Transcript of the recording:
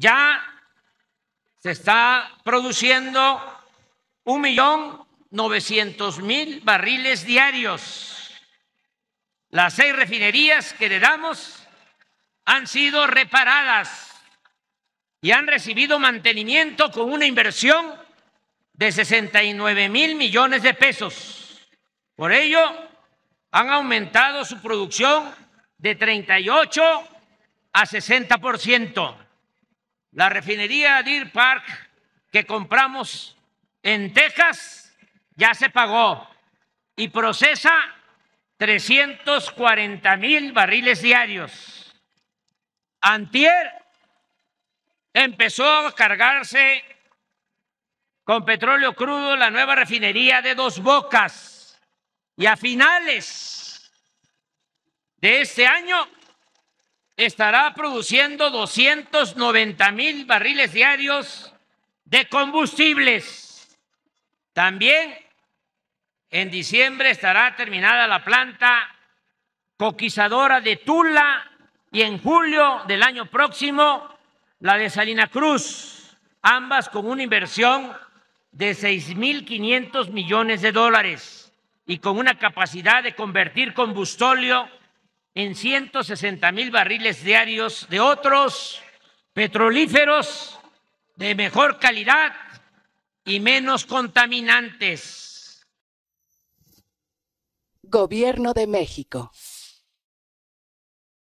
ya se está produciendo un millón novecientos mil barriles diarios. Las seis refinerías que le damos han sido reparadas y han recibido mantenimiento con una inversión de 69 mil millones de pesos. Por ello, han aumentado su producción de 38 a 60 por ciento. La refinería Deer Park que compramos en Texas ya se pagó y procesa 340 mil barriles diarios. Antier empezó a cargarse con petróleo crudo la nueva refinería de Dos Bocas y a finales de este año estará produciendo 290 mil barriles diarios de combustibles. También en diciembre estará terminada la planta coquizadora de Tula y en julio del año próximo la de Salina Cruz, ambas con una inversión de 6.500 millones de dólares y con una capacidad de convertir combustóleo en 160 mil barriles diarios de otros petrolíferos de mejor calidad y menos contaminantes. Gobierno de México.